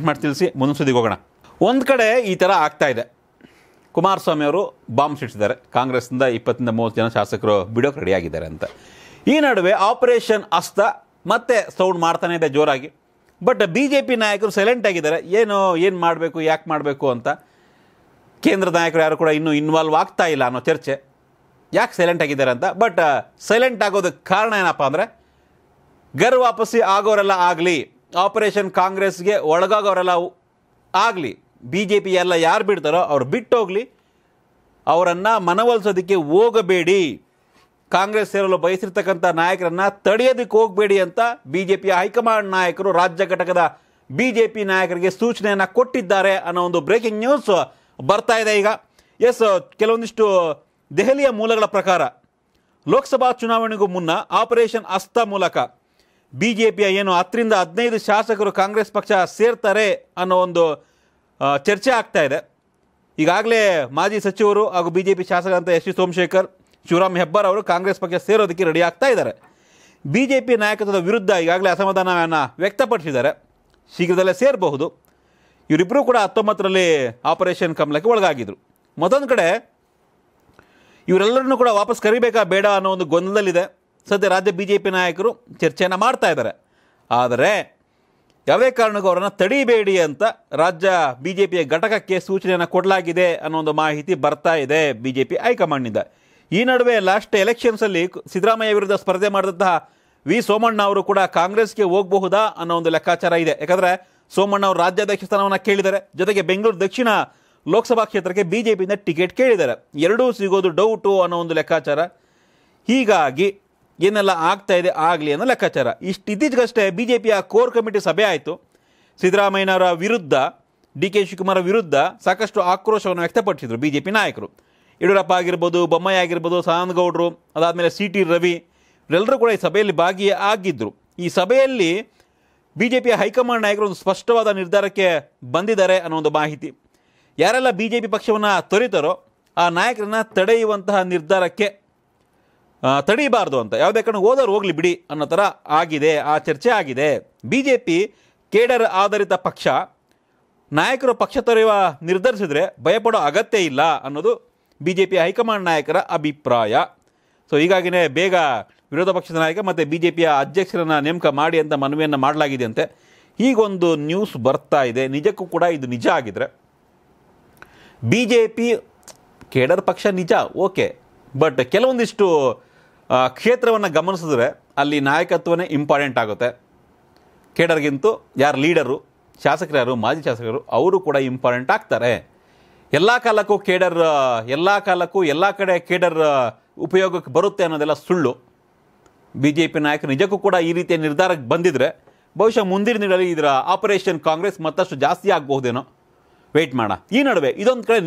comment ಮಾಡಿ ತಿಳಿಸಿ ಸುದ್ದಿಗೆ ಹೋಗೋಣ ಒಂದು ಕಡೆ ಈ ಥರ ಆಗ್ತಾ ಇದೆ ಕುಮಾರಸ್ವಾಮಿ ಅವರು ಬಾಂಬ್ ಸಿಡಿಸಿದ್ದಾರೆ ಕಾಂಗ್ರೆಸ್ನಿಂದ ಇಪ್ಪತ್ತಿಂದ ಮೂವತ್ತು ಜನ ಶಾಸಕರು ಬಿಡೋಕೆ ರೆಡಿಯಾಗಿದ್ದಾರೆ ಅಂತ ಈ ನಡುವೆ ಆಪರೇಷನ್ ಅಸ್ತ ಮತ್ತೆ ಸೌಂಡ್ ಮಾಡ್ತಾನೆ ಇದೆ ಜೋರಾಗಿ ಬಟ್ ಬಿ ಜೆ ಪಿ ನಾಯಕರು ಸೈಲೆಂಟ್ ಆಗಿದ್ದಾರೆ ಏನು ಏನು ಮಾಡಬೇಕು ಯಾಕೆ ಮಾಡಬೇಕು ಅಂತ ಕೇಂದ್ರ ನಾಯಕರು ಯಾರು ಕೂಡ ಇನ್ನೂ ಇನ್ವಾಲ್ವ್ ಆಗ್ತಾ ಇಲ್ಲ ಅನ್ನೋ ಚರ್ಚೆ ಯಾಕೆ ಸೈಲೆಂಟ್ ಆಗಿದ್ದಾರೆ ಅಂತ ಬಟ್ ಸೈಲೆಂಟ್ ಆಗೋದಕ್ಕೆ ಕಾರಣ ಏನಪ್ಪ ಅಂದರೆ ಗರ್ ವಾಪಸ್ಸಿ ಆಗೋರೆಲ್ಲ ಆಗಲಿ ಆಪರೇಷನ್ ಕಾಂಗ್ರೆಸ್ಗೆ ಒಳಗಾಗೋರೆಲ್ಲ ಆಗಲಿ ಬಿ ಜೆ ಪಿ ಎಲ್ಲ ಯಾರು ಬಿಡ್ತಾರೋ ಅವ್ರು ಬಿಟ್ಟೋಗಲಿ ಅವರನ್ನು ಮನವೊಲಿಸೋದಕ್ಕೆ ಹೋಗಬೇಡಿ ಕಾಂಗ್ರೆಸ್ ಸೇರಲು ಬಯಸಿರ್ತಕ್ಕಂಥ ನಾಯಕರನ್ನು ತಡೆಯೋದಕ್ಕೆ ಹೋಗಬೇಡಿ ಅಂತ ಬಿ ಜೆ ಪಿ ಹೈಕಮಾಂಡ್ ನಾಯಕರು ರಾಜ್ಯ ಘಟಕದ ಬಿ ಜೆ ಪಿ ನಾಯಕರಿಗೆ ಸೂಚನೆಯನ್ನು ಕೊಟ್ಟಿದ್ದಾರೆ ಅನ್ನೋ ಒಂದು ಬ್ರೇಕಿಂಗ್ ನ್ಯೂಸ್ ಬರ್ತಾ ಇದೆ ಈಗ ಎಸ್ ಕೆಲವೊಂದಿಷ್ಟು ದೆಹಲಿಯ ಮೂಲಗಳ ಪ್ರಕಾರ ಲೋಕಸಭಾ ಚುನಾವಣೆಗೂ ಮುನ್ನ ಆಪರೇಷನ್ ಅಸ್ತ ಮೂಲಕ ಬಿ ಜೆ ಪಿಯ ಏನು ಹತ್ತರಿಂದ ಹದಿನೈದು ಶಾಸಕರು ಕಾಂಗ್ರೆಸ್ ಪಕ್ಷ ಸೇರ್ತಾರೆ ಅನ್ನೋ ಒಂದು ಚರ್ಚೆ ಆಗ್ತಾ ಇದೆ ಈಗಾಗಲೇ ಮಾಜಿ ಸಚಿವರು ಹಾಗೂ ಬಿ ಜೆ ಪಿ ಶಾಸಕರಂತ ಎಸ್ ವಿ ಸೋಮಶೇಖರ್ ಶಿವರಾಮ್ ಹೆಬ್ಬಾರ್ ಅವರು ಕಾಂಗ್ರೆಸ್ ಪಕ್ಷ ಸೇರೋದಕ್ಕೆ ರೆಡಿ ಆಗ್ತಾ ಇದ್ದಾರೆ ಬಿ ಜೆ ಪಿ ನಾಯಕತ್ವದ ವಿರುದ್ಧ ಈಗಾಗಲೇ ಅಸಮಾಧಾನವನ್ನು ವ್ಯಕ್ತಪಡಿಸಿದ್ದಾರೆ ಶೀಘ್ರದಲ್ಲೇ ಸೇರಬಹುದು ಇವರಿಬ್ಬರೂ ಕೂಡ ಹತ್ತೊಂಬತ್ತರಲ್ಲಿ ಆಪರೇಷನ್ ಕಮಲಕ್ಕೆ ಒಳಗಾಗಿದ್ದರು ಮತ್ತೊಂದು ಕಡೆ ಇವರೆಲ್ಲರನ್ನೂ ಕೂಡ ವಾಪಸ್ ಕರಿಬೇಕಾ ಬೇಡ ಅನ್ನೋ ಒಂದು ಗೊಂದಲದಲ್ಲಿದೆ ಸದ್ಯ ರಾಜ್ಯ ಬಿ ಜೆ ಪಿ ನಾಯಕರು ಚರ್ಚೆಯನ್ನು ಮಾಡ್ತಾ ಇದ್ದಾರೆ ಆದರೆ ಯಾವೇ ಕಾರಣಕ್ಕೂ ಅವರನ್ನು ತಡಿಬೇಡಿ ಅಂತ ರಾಜ್ಯ ಬಿ ಜೆ ಪಿಯ ಘಟಕಕ್ಕೆ ಸೂಚನೆಯನ್ನು ಕೊಡಲಾಗಿದೆ ಅನ್ನೋ ಒಂದು ಮಾಹಿತಿ ಬರ್ತಾ ಇದೆ ಬಿ ಜೆ ಪಿ ಹೈಕಮಾಂಡ್ನಿಂದ ಈ ನಡುವೆ ಲಾಸ್ಟ್ ಎಲೆಕ್ಷನ್ಸಲ್ಲಿ ಸಿದ್ದರಾಮಯ್ಯ ವಿರುದ್ಧ ಸ್ಪರ್ಧೆ ಮಾಡಿದಂತಹ ವಿ ಸೋಮಣ್ಣ ಅವರು ಕೂಡ ಕಾಂಗ್ರೆಸ್ಗೆ ಹೋಗಬಹುದಾ ಅನ್ನೋ ಒಂದು ಲೆಕ್ಕಾಚಾರ ಇದೆ ಯಾಕಂದರೆ ಸೋಮಣ್ಣ ಅವರು ರಾಜ್ಯಾಧ್ಯಕ್ಷ ಸ್ಥಾನವನ್ನು ಕೇಳಿದ್ದಾರೆ ಜೊತೆಗೆ ಬೆಂಗಳೂರು ದಕ್ಷಿಣ ಲೋಕಸಭಾ ಕ್ಷೇತ್ರಕ್ಕೆ ಬಿ ಜೆ ಪಿಯಿಂದ ಟಿಕೆಟ್ ಕೇಳಿದ್ದಾರೆ ಎರಡೂ ಸಿಗೋದು ಡೌಟು ಅನ್ನೋ ಒಂದು ಲೆಕ್ಕಾಚಾರ ಹೀಗಾಗಿ ಏನೆಲ್ಲ ಆಗ್ತಾ ಇದೆ ಆಗಲಿ ಅನ್ನೋ ಲೆಕ್ಕಾಚಾರ ಇಷ್ಟು ಇದ್ದಿದ್ದಕ್ಕಷ್ಟೇ ಬಿ ಜೆ ಪಿಯ ಕೋರ್ ಕಮಿಟಿ ಸಭೆ ಆಯಿತು ಸಿದ್ದರಾಮಯ್ಯನವರ ವಿರುದ್ಧ ಡಿ ಕೆ ಶಿವಕುಮಾರ್ ವಿರುದ್ಧ ಸಾಕಷ್ಟು ಆಕ್ರೋಶವನ್ನು ವ್ಯಕ್ತಪಡಿಸಿದರು ಬಿ ಜೆ ಪಿ ನಾಯಕರು ಯಡಿಯೂರಪ್ಪ ಆಗಿರ್ಬೋದು ಬೊಮ್ಮಾಯಿ ಆಗಿರ್ಬೋದು ಸದಾನಂದಗೌಡರು ಅದಾದಮೇಲೆ ಸಿ ಟಿ ರವಿ ಇವರೆಲ್ಲರೂ ಕೂಡ ಈ ಸಭೆಯಲ್ಲಿ ಭಾಗಿಯಾಗಿದ್ದರು ಈ ಸಭೆಯಲ್ಲಿ ಬಿ ಜೆ ಪಿಯ ಹೈಕಮಾಂಡ್ ನಾಯಕರು ಒಂದು ಸ್ಪಷ್ಟವಾದ ನಿರ್ಧಾರಕ್ಕೆ ಬಂದಿದ್ದಾರೆ ಅನ್ನೋ ಒಂದು ಮಾಹಿತಿ ಯಾರೆಲ್ಲ ಬಿ ಜೆ ಪಿ ಪಕ್ಷವನ್ನು ತೊರಿತಾರೋ ಆ ನಾಯಕರನ್ನು ತಡೆಯುವಂತಹ ನಿರ್ಧಾರಕ್ಕೆ ತಡೀಬಾರ್ದು ಅಂತ ಯಾವುದೇ ಕಾರಣ ಓದೋರು ಹೋಗಲಿ ಬಿಡಿ ಅನ್ನೋ ಥರ ಆಗಿದೆ ಆ ಚರ್ಚೆ ಆಗಿದೆ ಬಿ ಜೆ ಪಿ ಕೇಡರ್ ಆಧಾರಿತ ಪಕ್ಷ ನಾಯಕರು ಪಕ್ಷ ತೊರೆಯುವ ನಿರ್ಧರಿಸಿದ್ರೆ ಭಯಪಡೋ ಅಗತ್ಯ ಇಲ್ಲ ಅನ್ನೋದು ಬಿ ಜೆ ಪಿ ಹೈಕಮಾಂಡ್ ನಾಯಕರ ಅಭಿಪ್ರಾಯ ಸೊ ಹೀಗಾಗಿನೇ ಬೇಗ ವಿರೋಧ ಪಕ್ಷದ ನಾಯಕ ಮತ್ತು ಬಿ ಜೆ ಪಿಯ ಅಧ್ಯಕ್ಷರನ್ನು ನೇಮಕ ಮಾಡಿ ಅಂತ ಮನವಿಯನ್ನು ಮಾಡಲಾಗಿದೆ ಅಂತೆ ಹೀಗೊಂದು ನ್ಯೂಸ್ ಬರ್ತಾ ಇದೆ ನಿಜಕ್ಕೂ ಕೂಡ ಇದು ನಿಜ ಆಗಿದ್ರೆ ಬಿ ಜೆ ಪಿ ಕೇಡರ್ ಪಕ್ಷ ನಿಜ ಓಕೆ ಬಟ್ ಕೆಲವೊಂದಿಷ್ಟು ಕ್ಷೇತ್ರವನ್ನು ಗಮನಿಸಿದ್ರೆ ಅಲ್ಲಿ ನಾಯಕತ್ವನೇ ಇಂಪಾರ್ಟೆಂಟ್ ಆಗುತ್ತೆ ಕೇಡರ್ಗಿಂತೂ ಯಾರು ಲೀಡರು ಶಾಸಕರ್ಯಾರು ಮಾಜಿ ಶಾಸಕರು ಅವರು ಕೂಡ ಇಂಪಾರ್ಟೆಂಟ್ ಆಗ್ತಾರೆ ಎಲ್ಲ ಕಾಲಕ್ಕೂ ಕೇಡರ್ ಎಲ್ಲ ಕಾಲಕ್ಕೂ ಎಲ್ಲ ಕಡೆ ಕೇಡರ್ ಉಪಯೋಗಕ್ಕೆ ಬರುತ್ತೆ ಅನ್ನೋದೆಲ್ಲ ಸುಳ್ಳು ಬಿ ಜೆ ಪಿ ನಾಯಕರು ನಿಜಕ್ಕೂ ಕೂಡ ಈ ರೀತಿಯ ನಿರ್ಧಾರಕ್ಕೆ ಬಂದಿದ್ದರೆ ಬಹುಶಃ ಮುಂದಿನ ದಿನಗಳಲ್ಲಿ ಇದರ ಆಪರೇಷನ್ ಕಾಂಗ್ರೆಸ್ ಮತ್ತಷ್ಟು ಜಾಸ್ತಿ ಆಗಬಹುದೇನೋ ವೆಯ್ಟ್ ಮಾಡೋಣ ಈ ನಡುವೆ ಇದೊಂದು ಕಡೆ